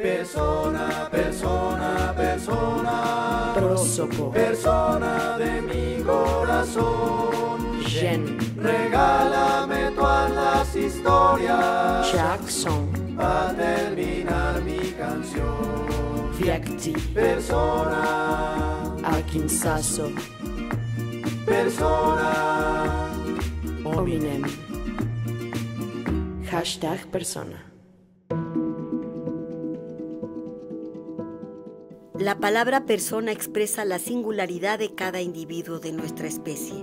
Persona, persona, persona. Persona de mi corazón. Gen. Regálame todas las historias. Jackson. Para terminar mi canción. Fiacti. Persona. Akinsaso. Persona. Ominem hashtag persona. La palabra persona expresa la singularidad de cada individuo de nuestra especie.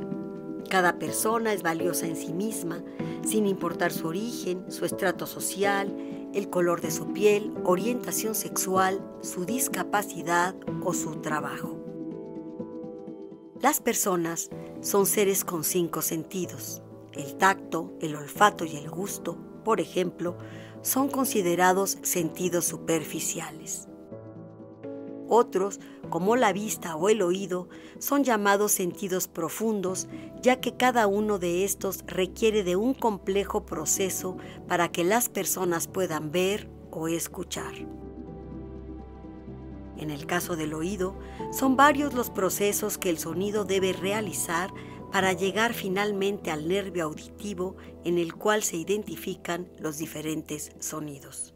Cada persona es valiosa en sí misma, sin importar su origen, su estrato social, el color de su piel, orientación sexual, su discapacidad o su trabajo. Las personas son seres con cinco sentidos, el tacto, el olfato y el gusto, por ejemplo, son considerados sentidos superficiales. Otros, como la vista o el oído, son llamados sentidos profundos, ya que cada uno de estos requiere de un complejo proceso para que las personas puedan ver o escuchar. En el caso del oído, son varios los procesos que el sonido debe realizar para llegar finalmente al nervio auditivo en el cual se identifican los diferentes sonidos.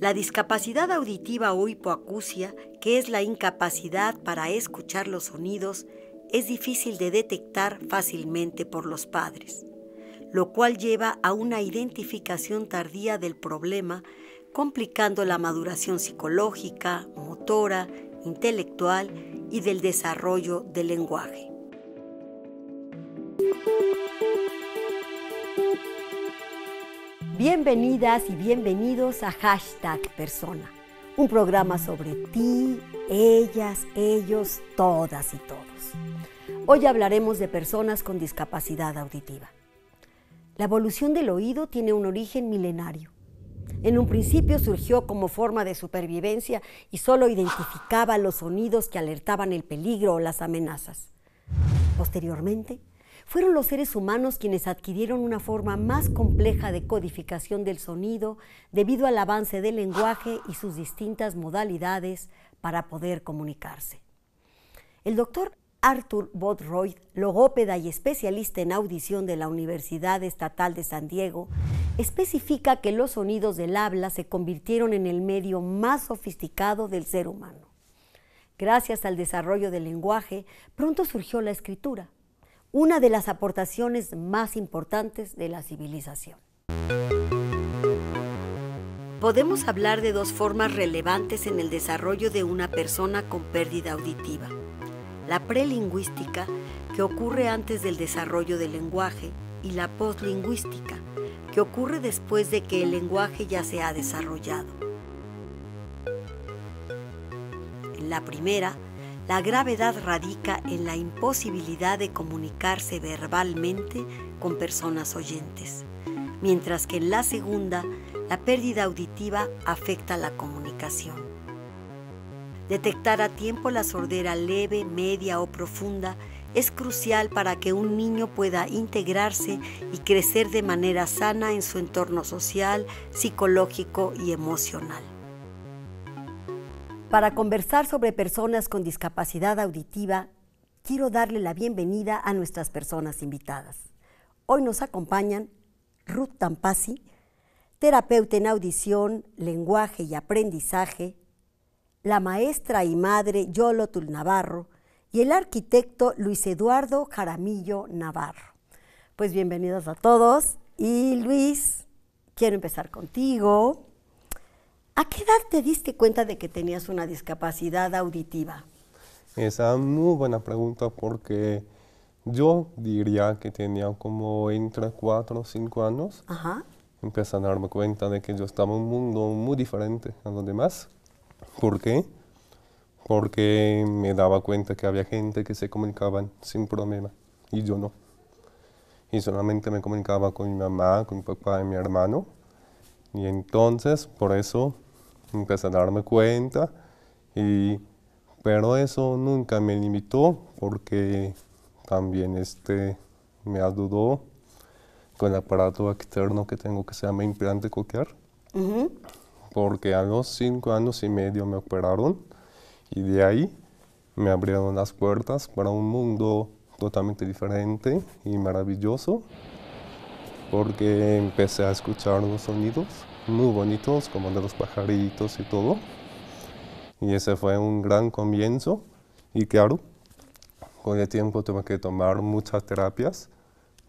La discapacidad auditiva o hipoacusia, que es la incapacidad para escuchar los sonidos, es difícil de detectar fácilmente por los padres, lo cual lleva a una identificación tardía del problema, complicando la maduración psicológica, motora, intelectual y del desarrollo del lenguaje. Bienvenidas y bienvenidos a Hashtag Persona, un programa sobre ti, ellas, ellos, todas y todos. Hoy hablaremos de personas con discapacidad auditiva. La evolución del oído tiene un origen milenario. En un principio surgió como forma de supervivencia y solo identificaba los sonidos que alertaban el peligro o las amenazas. Posteriormente, fueron los seres humanos quienes adquirieron una forma más compleja de codificación del sonido debido al avance del lenguaje y sus distintas modalidades para poder comunicarse. El doctor Arthur Bodroyd, logópeda y especialista en audición de la Universidad Estatal de San Diego, especifica que los sonidos del habla se convirtieron en el medio más sofisticado del ser humano. Gracias al desarrollo del lenguaje, pronto surgió la escritura, una de las aportaciones más importantes de la civilización. Podemos hablar de dos formas relevantes en el desarrollo de una persona con pérdida auditiva. La prelingüística, que ocurre antes del desarrollo del lenguaje, y la postlingüística, que ocurre después de que el lenguaje ya se ha desarrollado. En la primera, la gravedad radica en la imposibilidad de comunicarse verbalmente con personas oyentes, mientras que en la segunda, la pérdida auditiva afecta la comunicación. Detectar a tiempo la sordera leve, media o profunda es crucial para que un niño pueda integrarse y crecer de manera sana en su entorno social, psicológico y emocional. Para conversar sobre personas con discapacidad auditiva, quiero darle la bienvenida a nuestras personas invitadas. Hoy nos acompañan Ruth Tampasi, terapeuta en audición, lenguaje y aprendizaje, la maestra y madre Yolotul Navarro y el arquitecto Luis Eduardo Jaramillo Navarro. Pues bienvenidos a todos. Y Luis, quiero empezar contigo. ¿A qué edad te diste cuenta de que tenías una discapacidad auditiva? Esa es muy buena pregunta porque yo diría que tenía como entre 4 o 5 años. Ajá. Empecé a darme cuenta de que yo estaba en un mundo muy diferente a los demás. ¿Por qué? Porque me daba cuenta que había gente que se comunicaban sin problema y yo no. Y solamente me comunicaba con mi mamá, con mi papá y mi hermano y entonces, por eso, empecé a darme cuenta, pero eso nunca me limitó porque también este, me ayudó con el aparato externo que tengo que se llama implante coquear, porque a los cinco años y medio me operaron y de ahí me abrieron las puertas para un mundo totalmente diferente y maravilloso porque empecé a escuchar unos sonidos muy bonitos, como de los pajaritos y todo. Y ese fue un gran comienzo. Y claro, con el tiempo tuve que tomar muchas terapias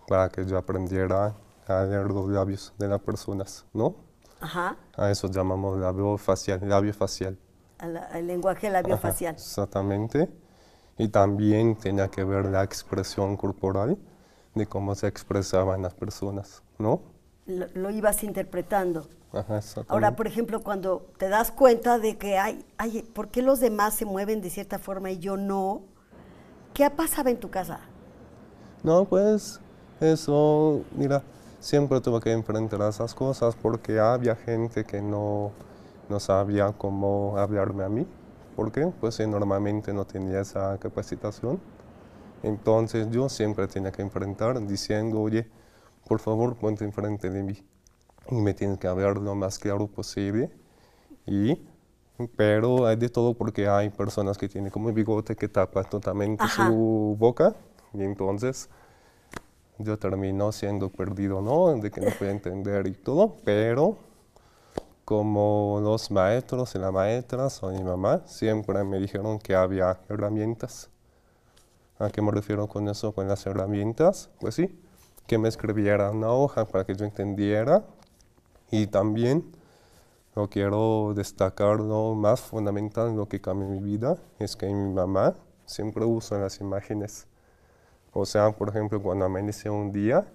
para que yo aprendiera a leer los labios de las personas, ¿no? Ajá. A eso llamamos labio facial, labio facial. El lenguaje labio facial. exactamente. Y también tenía que ver la expresión corporal de cómo se expresaban las personas, ¿no? Lo, ibas interpretando. Ajá, Ahora, por ejemplo, cuando te das cuenta de que hay, ¿por qué los demás se mueven de cierta forma y yo no? ¿Qué ha pasado en tu casa? No, pues eso, mira, siempre tuve que enfrentar a esas cosas porque había gente que no, no sabía cómo hablarme a mí. ¿Por qué? Pues normalmente no tenía esa capacitación. Entonces yo siempre tenía que enfrentar diciendo, oye, por favor ponte enfrente de mí. Y me tienes que ver lo más claro posible. pero hay de todo porque hay personas que tienen como el bigote que tapa totalmente su boca. Y entonces yo termino siendo perdido, ¿no? De que no puedo entender y todo. Pero como los maestros y la maestra o mi mamá siempre me dijeron que había herramientas ¿A qué me refiero con eso? Con las herramientas, pues sí, que me escribiera una hoja para que yo entendiera. Y también lo quiero destacar, lo más fundamental, lo que cambió mi vida, es que mi mamá siempre usa las imágenes. O sea, por ejemplo, cuando amanece un día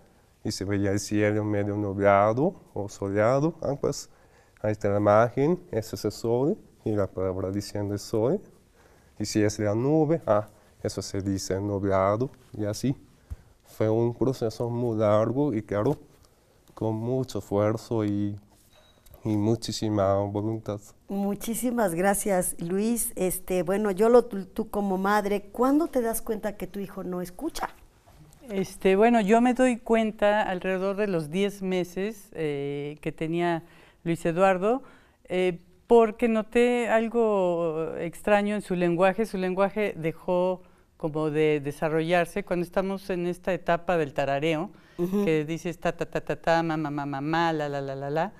y se veía el cielo medio nublado o soleado, ah, pues ahí está la imagen, ese es el sol, y la palabra diciendo el sol. Y si es la nube, ah, eso se dice noviado y así. Fue un proceso muy largo y claro, con mucho esfuerzo y, muchísima voluntad. Muchísimas gracias, Luis. Este, bueno, yo lo, tú como madre, ¿cuándo te das cuenta que tu hijo no escucha? Este, bueno, yo me doy cuenta alrededor de los 10 meses eh, que tenía Luis Eduardo, eh, porque noté algo extraño en su lenguaje. Su lenguaje dejó como de desarrollarse cuando estamos en esta etapa del tarareo, que dice ta, ta, ta, ta, ta, ma, ma, ma, ma, la, la, la, la, la.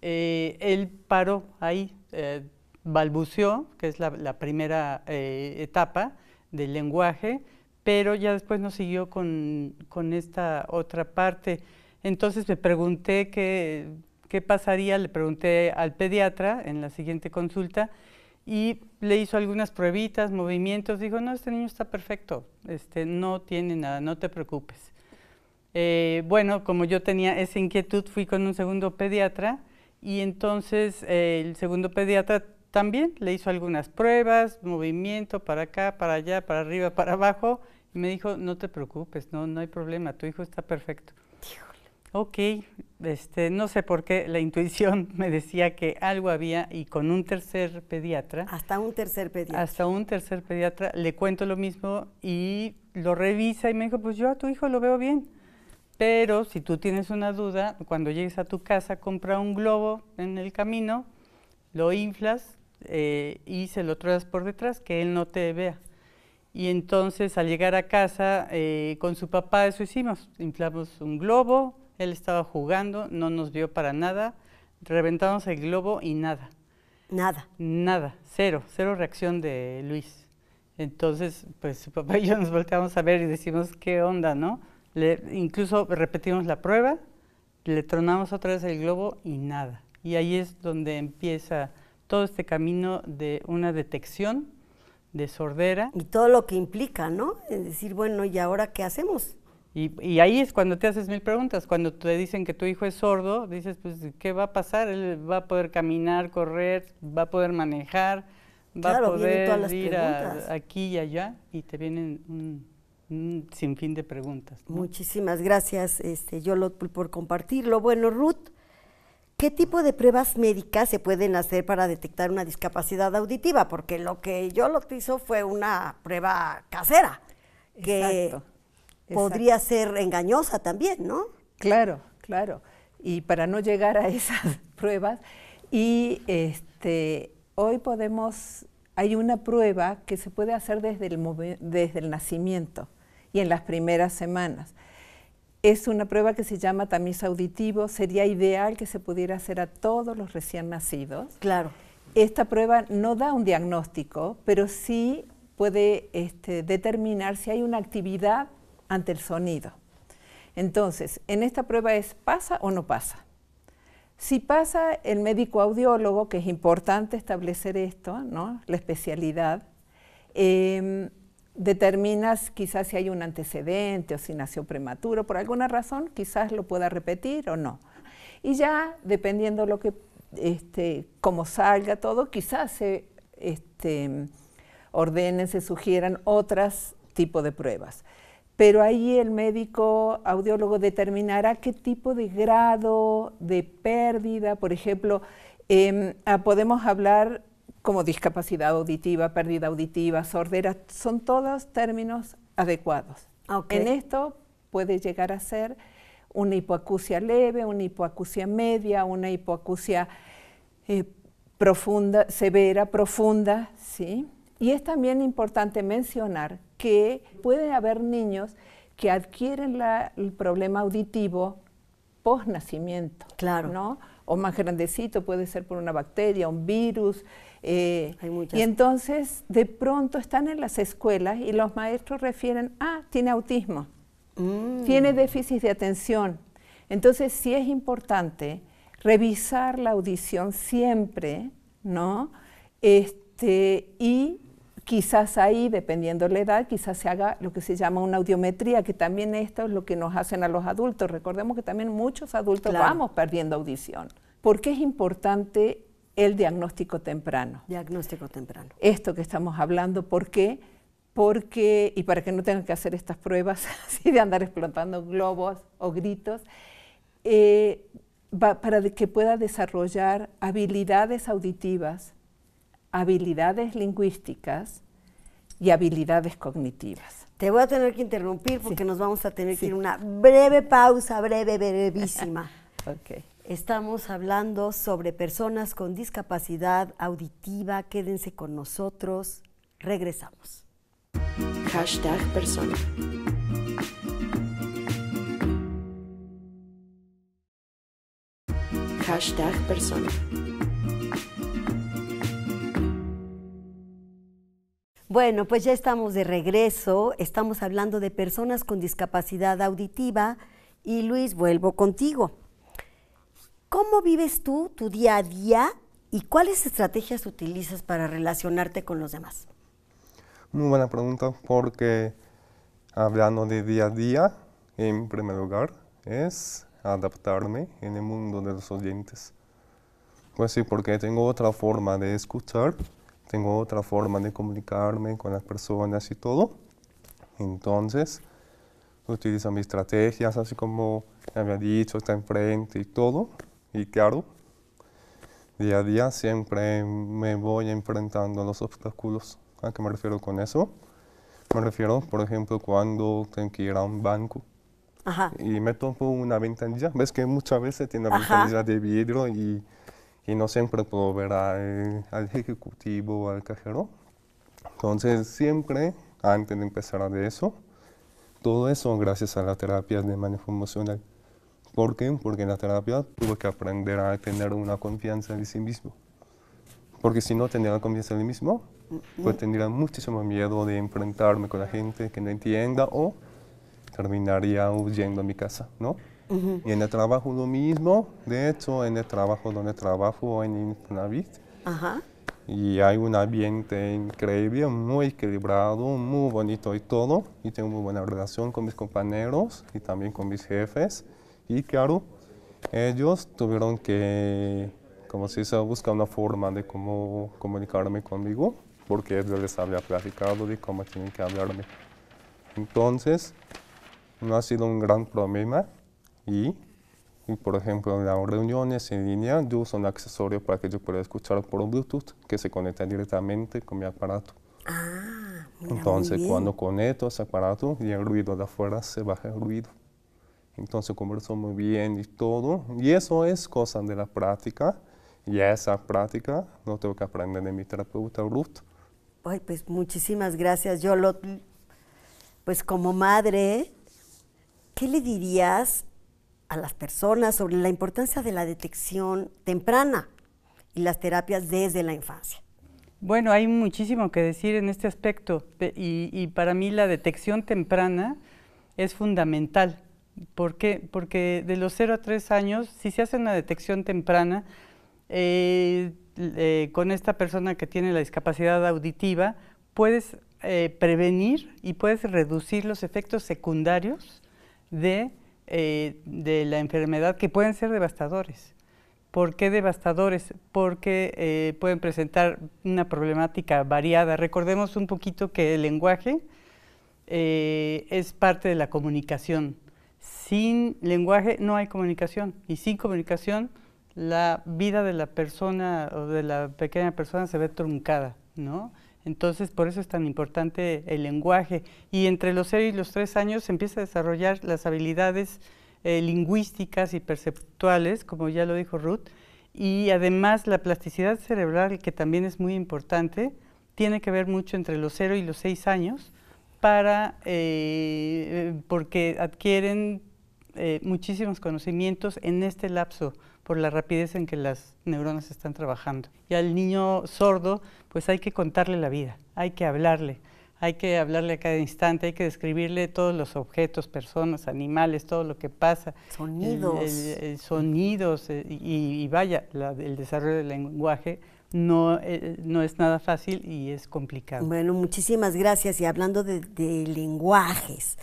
Eh, él paró ahí, eh, balbuceó, que es la, primera eh, etapa del lenguaje, pero ya después nos siguió con, con esta otra parte. Entonces me pregunté qué, qué pasaría, le pregunté al pediatra en la siguiente consulta, y le hizo algunas pruebitas, movimientos, dijo, no, este niño está perfecto, este, no tiene nada, no te preocupes. Eh, bueno, como yo tenía esa inquietud, fui con un segundo pediatra y entonces eh, el segundo pediatra también le hizo algunas pruebas, movimiento para acá, para allá, para arriba, para abajo, y me dijo, no te preocupes, no, no hay problema, tu hijo está perfecto. Ok, este, no sé por qué la intuición me decía que algo había y con un tercer pediatra. Hasta un tercer pediatra. Hasta un tercer pediatra le cuento lo mismo y lo revisa y me dijo, pues yo a tu hijo lo veo bien. Pero si tú tienes una duda, cuando llegues a tu casa, compra un globo en el camino, lo inflas eh, y se lo traes por detrás, que él no te vea. Y entonces al llegar a casa eh, con su papá eso hicimos, inflamos un globo, él estaba jugando, no nos vio para nada. Reventamos el globo y nada. Nada. Nada, cero, cero reacción de Luis. Entonces, pues su papá y yo nos volteamos a ver y decimos, ¿qué onda, no? Le, incluso repetimos la prueba, le tronamos otra vez el globo y nada. Y ahí es donde empieza todo este camino de una detección de sordera. Y todo lo que implica, ¿no? Es decir, bueno, ¿y ahora qué hacemos? Y, ahí es cuando te haces mil preguntas. Cuando te dicen que tu hijo es sordo, dices, pues, ¿qué va a pasar? Él va a poder caminar, correr, va a poder manejar, va a poder ir aquí y allá. Y te vienen un, sinfín de preguntas. Muchísimas gracias, este, Yolot, por compartirlo. Bueno, Ruth, ¿qué tipo de pruebas médicas se pueden hacer para detectar una discapacidad auditiva? Porque lo que Yolot hizo fue una prueba casera. Exacto podría ser engañosa también, ¿no? Claro, claro. Y para no llegar a esas pruebas, y este, hoy podemos, hay una prueba que se puede hacer desde el, desde el nacimiento y en las primeras semanas. Es una prueba que se llama tamiz auditivo, sería ideal que se pudiera hacer a todos los recién nacidos. Claro. Esta prueba no da un diagnóstico, pero sí puede este, determinar si hay una actividad ante el sonido. Entonces, en esta prueba es pasa o no pasa. Si pasa el médico audiólogo, que es importante establecer esto, ¿no? la especialidad, em, determinas quizás si hay un antecedente o si nació prematuro, por alguna razón quizás lo pueda repetir o no. Y ya, dependiendo lo que, este, cómo salga todo, quizás se este, ordenen, se sugieran otros tipos de pruebas pero ahí el médico audiólogo determinará qué tipo de grado de pérdida, por ejemplo, em, ah, podemos hablar como discapacidad auditiva, pérdida auditiva, sordera, son todos términos adecuados. En esto puede llegar a ser una hipoacusia leve, una hipoacusia media, una hipoacusia eh, profunda, severa, profunda, ¿sí? Y es también importante mencionar que puede haber niños que adquieren el problema auditivo post nacimiento. Claro. ¿no? O más grandecito, puede ser por una bacteria, un virus. Eh, Hay muchas. Y entonces, de pronto están en las escuelas y los maestros refieren: ah, tiene autismo, mm. tiene déficit de atención. Entonces, sí es importante revisar la audición siempre, ¿no? Este, y quizás ahí, dependiendo la edad, quizás se haga lo que se llama una audiometría, que también esto es lo que nos hacen a los adultos. Recordemos que también muchos adultos vamos perdiendo audición. ¿Por qué es importante el diagnóstico temprano? Diagnóstico temprano. Esto que estamos hablando, ¿por qué? Porque, y para que no tengan que hacer estas pruebas así de andar explotando globos o gritos, eh, para que pueda desarrollar habilidades auditivas habilidades lingüísticas y habilidades cognitivas. Te voy a tener que interrumpir porque nos vamos a tener que ir una breve pausa, breve, brevísima. okay. Estamos hablando sobre personas con discapacidad auditiva. Quédense con nosotros. Regresamos. Hashtag persona. Hashtag persona. Bueno, pues ya estamos de regreso, estamos hablando de personas con discapacidad auditiva y Luis, vuelvo contigo. ¿Cómo vives tú tu día a día y cuáles estrategias utilizas para relacionarte con los demás? Muy buena pregunta, porque hablando de día a día, en primer lugar, es adaptarme en el mundo de los oyentes. Pues sí, porque tengo otra forma de escuchar tengo otra forma de comunicarme con las personas y todo. Entonces, utilizo mis estrategias, así como ya había dicho, está enfrente y todo. Y claro, día a día siempre me voy enfrentando a los obstáculos. ¿A qué me refiero con eso? Me refiero, por ejemplo, cuando tengo que ir a un banco Ajá. y me topo una ventanilla. Ves que muchas veces tiene una ventanilla de vidrio y y no siempre puedo ver eh, al ejecutivo o al cajero. Entonces, siempre antes de empezar de eso, todo eso gracias a la terapia de manejo emocional. ¿Por qué? Porque en la terapia tuve que aprender a tener una confianza en sí mismo. Porque si no tenía la confianza en mí mismo, pues tendría muchísimo miedo de enfrentarme con la gente que no entienda o terminaría huyendo a mi casa, ¿no? Y en el trabajo lo mismo, de hecho, en el trabajo donde trabajo en Infonavit, y hay un ambiente increíble, muy equilibrado, muy bonito y todo, y tengo muy buena relación con mis compañeros y también con mis jefes, y claro, ellos tuvieron que, como si se busca una forma de cómo comunicarme conmigo, porque yo les había platicado de cómo tienen que hablarme. Entonces, no ha sido un gran problema, y, por ejemplo, en las reuniones en línea, yo uso un accesorio para que yo pueda escuchar por Bluetooth que se conecta directamente con mi aparato. Ah, mira, Entonces, cuando conecto ese aparato y el ruido de afuera se baja el ruido. Entonces, converso muy bien y todo. Y eso es cosa de la práctica. Y esa práctica no tengo que aprender de mi terapeuta Ruth. Ay, pues muchísimas gracias. Yo lo, pues como madre, ¿qué le dirías las personas sobre la importancia de la detección temprana y las terapias desde la infancia. Bueno, hay muchísimo que decir en este aspecto y, para mí la detección temprana es fundamental. ¿Por qué? Porque de los 0 a 3 años, si se hace una detección temprana, eh, eh, con esta persona que tiene la discapacidad auditiva, puedes eh, prevenir y puedes reducir los efectos secundarios de eh, de la enfermedad que pueden ser devastadores. ¿Por qué devastadores? Porque eh, pueden presentar una problemática variada. Recordemos un poquito que el lenguaje eh, es parte de la comunicación. Sin lenguaje no hay comunicación y sin comunicación la vida de la persona o de la pequeña persona se ve truncada, ¿no? Entonces, por eso es tan importante el lenguaje. Y entre los 0 y los 3 años se empieza a desarrollar las habilidades eh, lingüísticas y perceptuales, como ya lo dijo Ruth, y además la plasticidad cerebral, que también es muy importante, tiene que ver mucho entre los 0 y los 6 años, para, eh, eh, porque adquieren muchísimos conocimientos en este lapso por la rapidez en que las neuronas están trabajando. Y al niño sordo, pues hay que contarle la vida, hay que hablarle, hay que hablarle a cada instante, hay que describirle todos los objetos, personas, animales, todo lo que pasa. Sonidos. sonidos, eh, y, vaya, el desarrollo del lenguaje no, eh, no es nada fácil y es complicado. Bueno, muchísimas gracias. Y hablando de lenguajes,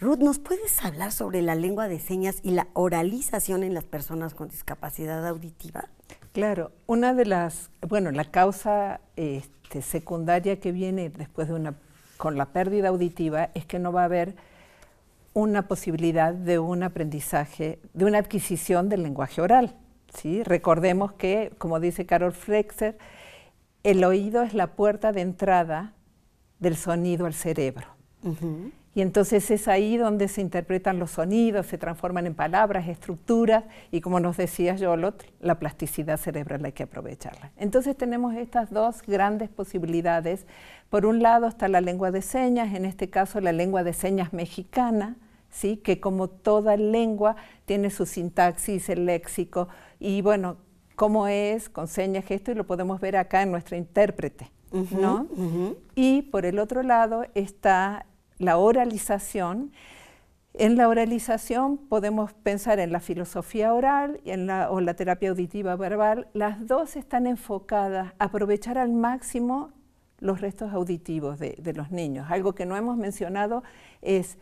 Ruth, ¿nos puedes hablar sobre la lengua de señas y la oralización en las personas con discapacidad auditiva? Claro, una de las, bueno, la causa este, secundaria que viene después de una, con la pérdida auditiva es que no va a haber una posibilidad de un aprendizaje, de una adquisición del lenguaje oral. ¿sí? Recordemos que, como dice Carol Flexer, el oído es la puerta de entrada del sonido al cerebro. Y entonces es ahí donde se interpretan los sonidos, se transforman en palabras, estructuras, y como nos decía Yolot, la plasticidad cerebral hay que aprovecharla. Entonces tenemos estas dos grandes posibilidades. Por un lado está la lengua de señas, en este caso la lengua de señas mexicana, ¿sí? que como toda lengua tiene su sintaxis, el léxico, y bueno, cómo es, con señas, gesto, y lo podemos ver acá en nuestro intérprete. ¿no? Y por el otro lado está la oralización. En la oralización podemos pensar en la filosofía oral en la, o la terapia auditiva verbal. Las dos están enfocadas a aprovechar al máximo los restos auditivos de, los niños. Algo que no hemos mencionado es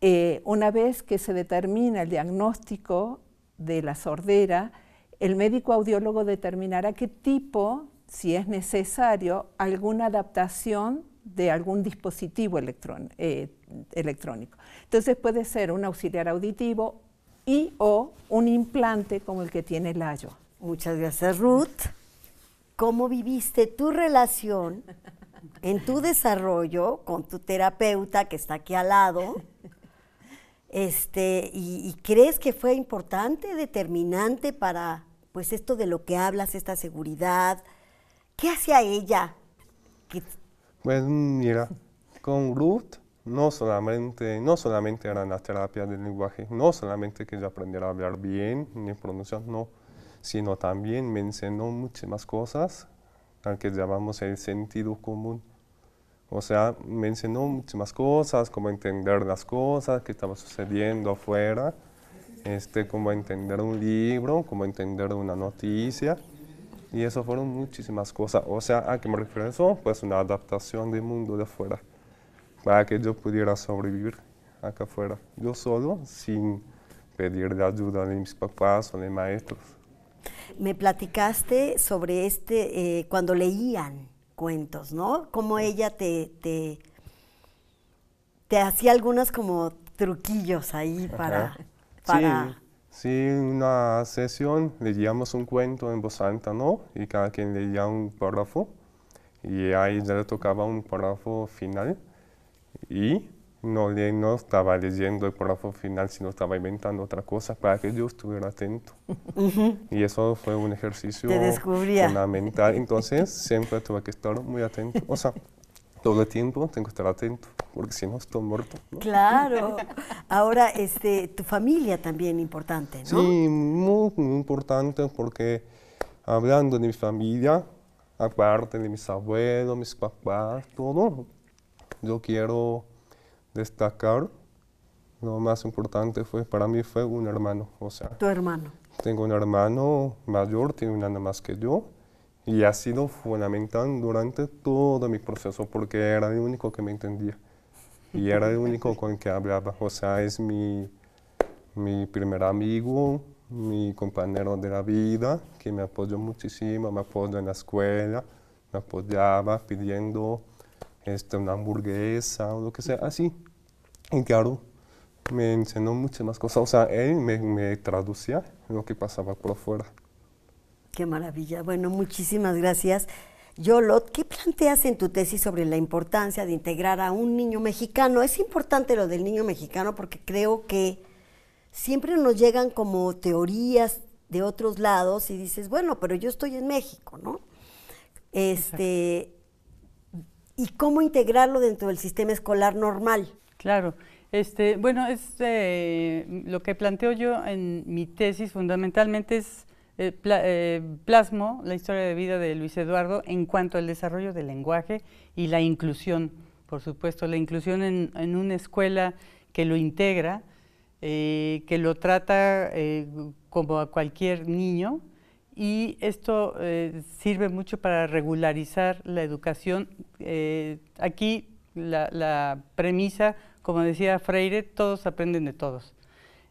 eh, una vez que se determina el diagnóstico de la sordera, el médico audiólogo determinará qué tipo, si es necesario, alguna adaptación de algún dispositivo eh, electrónico. Entonces puede ser un auxiliar auditivo y o un implante como el que tiene Layo. Muchas gracias, Ruth. ¿Cómo viviste tu relación en tu desarrollo con tu terapeuta que está aquí al lado? Este, y, crees que fue importante, determinante para pues esto de lo que hablas, esta seguridad? ¿Qué hacía ella pues mira, con Ruth no solamente, no solamente eran las terapias del lenguaje, no solamente que yo aprendiera a hablar bien ni pronunciar, no, sino también me enseñó muchas más cosas, al que llamamos el sentido común. O sea, me enseñó muchas más cosas, como entender las cosas que estaban sucediendo afuera, este, cómo entender un libro, cómo entender una noticia. Y eso fueron muchísimas cosas. O sea, ¿a qué me refiero eso? Pues una adaptación del mundo de afuera, para que yo pudiera sobrevivir acá afuera, yo solo, sin pedir la ayuda de mis papás o de maestros. Me platicaste sobre este, eh, cuando leían cuentos, ¿no? Cómo ella te, te, hacía algunos como truquillos ahí para... Sí, una sesión leíamos un cuento en voz alta, ¿no? Y cada quien leía un párrafo y ahí ya le tocaba un párrafo final y no, le, no estaba leyendo el párrafo final, sino estaba inventando otra cosa para que yo estuviera atento. Y eso fue un ejercicio fundamental. Entonces, siempre tuve que estar muy atento. O sea, el tiempo, tengo que estar atento, porque si no, estoy muerto. Claro. Ahora, este, tu familia también importante, ¿no? Sí, muy, importante, porque hablando de mi familia, aparte de mis abuelos, mis papás, todo, yo quiero destacar, lo más importante fue, para mí fue un hermano, o sea. Tu hermano. Tengo un hermano mayor, tiene una nada más que yo, y ha sido fundamental durante todo mi proceso porque era el único que me entendía. Y era el único con el que hablaba. O sea, es mi, mi primer amigo, mi compañero de la vida, que me apoyó muchísimo, me apoyó en la escuela, me apoyaba pidiendo este, una hamburguesa o lo que sea, así. Y claro, me enseñó muchas más cosas. O sea, él me, me traducía lo que pasaba por afuera. Qué maravilla. Bueno, muchísimas gracias. Yolot, ¿qué planteas en tu tesis sobre la importancia de integrar a un niño mexicano? Es importante lo del niño mexicano porque creo que siempre nos llegan como teorías de otros lados y dices, bueno, pero yo estoy en México, ¿no? Este, ¿Y cómo integrarlo dentro del sistema escolar normal? Claro. Este, bueno, este, lo que planteo yo en mi tesis fundamentalmente es eh, eh, plasmo la historia de vida de Luis Eduardo en cuanto al desarrollo del lenguaje y la inclusión, por supuesto, la inclusión en, una escuela que lo integra, eh, que lo trata como a cualquier niño y esto sirve mucho para regularizar la educación. aquí la, la premisa, como decía Freire, todos aprenden de todos.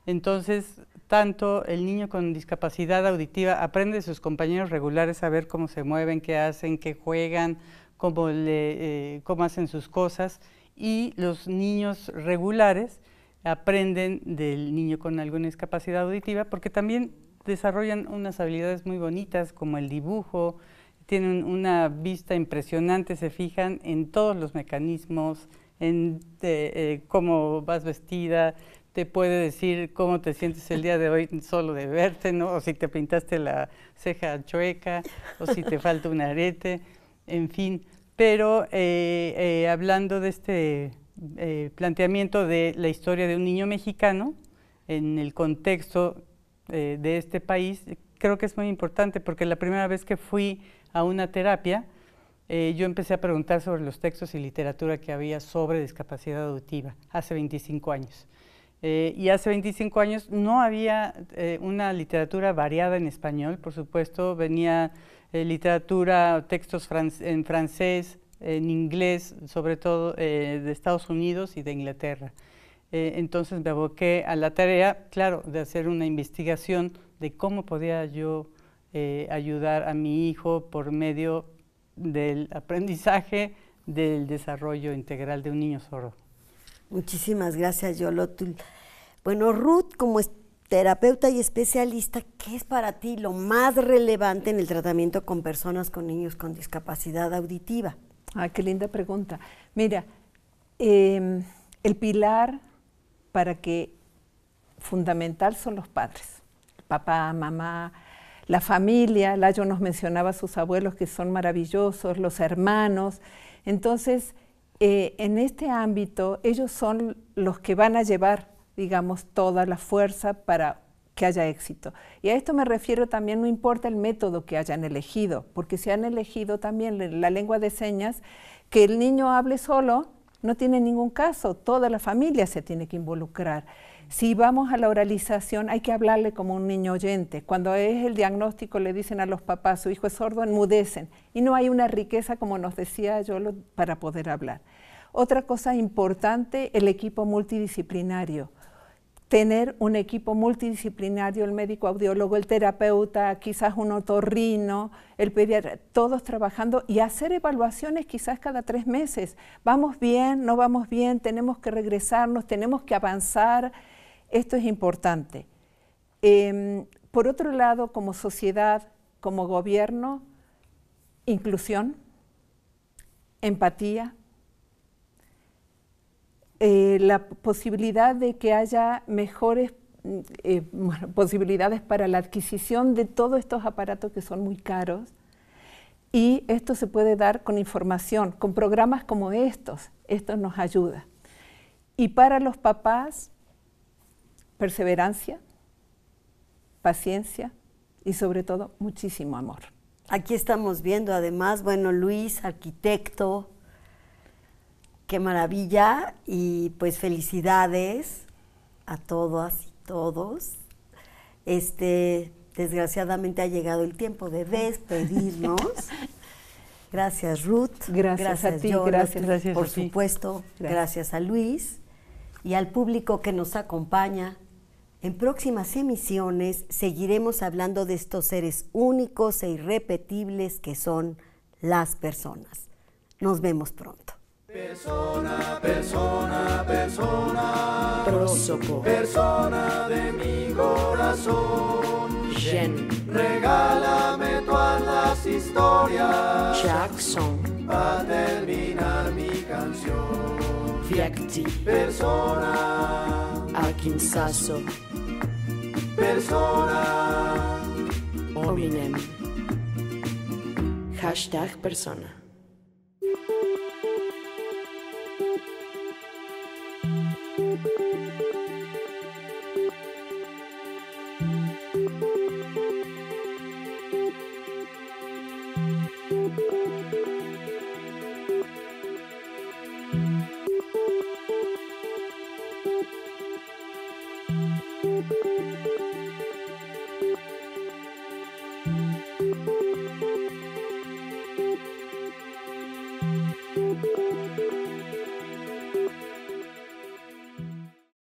Entonces, tanto el niño con discapacidad auditiva aprende de sus compañeros regulares a ver cómo se mueven, qué hacen, qué juegan, eh, cómo, hacen sus cosas y los niños regulares aprenden del niño con alguna discapacidad auditiva porque también desarrollan unas habilidades muy bonitas como el dibujo, tienen una vista impresionante, se fijan en todos los mecanismos, en eh, eh, cómo vas vestida, te puede decir cómo te sientes el día de hoy solo de verte, ¿no? O si te pintaste la ceja chueca, o si te falta un arete, en fin. Pero eh, eh, hablando de este eh, planteamiento de la historia de un niño mexicano en el contexto de este país, creo que es muy importante porque la primera vez que fui a una terapia, yo empecé a preguntar sobre los textos y literatura que había sobre discapacidad auditiva hace 25 años. Eh, y hace 25 años no había eh, una literatura variada en español, por supuesto, venía eh, literatura, textos en francés, en inglés, sobre todo de Estados Unidos y de Inglaterra. entonces me aboqué a la tarea, claro, de hacer una investigación de cómo podía yo ayudar a mi hijo por medio del aprendizaje del desarrollo integral de un niño sordo. Muchísimas gracias, Yolotul. Bueno, Ruth, como terapeuta y especialista, ¿qué es para ti lo más relevante en el tratamiento con personas con niños con discapacidad auditiva? Ah, qué linda pregunta. Mira, em, el pilar para que fundamental son los padres, papá, mamá, la familia, Layo nos mencionaba sus abuelos que son maravillosos, los hermanos. Entonces, eh, en este ámbito ellos son los que van a llevar, digamos, toda la fuerza para que haya éxito. Y a esto me refiero también, no importa el método que hayan elegido, porque si han elegido también la lengua de señas, que el niño hable solo, no tiene ningún caso, toda la familia se tiene que involucrar. Si vamos a la oralización, hay que hablarle como un niño oyente. Cuando es el diagnóstico, le dicen a los papás, su hijo es sordo, enmudecen. Y no hay una riqueza, como nos decía yo para poder hablar. Otra cosa importante, el equipo multidisciplinario tener un equipo multidisciplinario, el médico audiólogo, el terapeuta, quizás un otorrino, el pediatra, todos trabajando y hacer evaluaciones quizás cada tres meses. ¿Vamos bien? ¿No vamos bien? ¿Tenemos que regresarnos? ¿Tenemos que avanzar? Esto es importante. Em, por otro lado, como sociedad, como gobierno, inclusión, empatía, eh, la posibilidad de que haya mejores mm, eh, posibilidades para la adquisición de todos estos aparatos que son muy caros. Y esto se puede dar con información, con programas como estos. Esto nos ayuda. Y para los papás, perseverancia, paciencia y sobre todo muchísimo amor. Aquí estamos viendo además, bueno, Luis, arquitecto, qué maravilla y pues felicidades a todas y todos. Este, desgraciadamente ha llegado el tiempo de despedirnos. Gracias Ruth. Gracias, a ti, gracias, Por supuesto, gracias a Luis y al público que nos acompaña en próximas emisiones seguiremos hablando de estos seres únicos e irrepetibles que son las personas. Nos vemos pronto. Persona, persona, persona. Persona de mi corazón. Gen. Regálame todas las historias. Jackson. Para terminar mi canción. Fiacti. Persona a Persona. Ominem. Hashtag persona.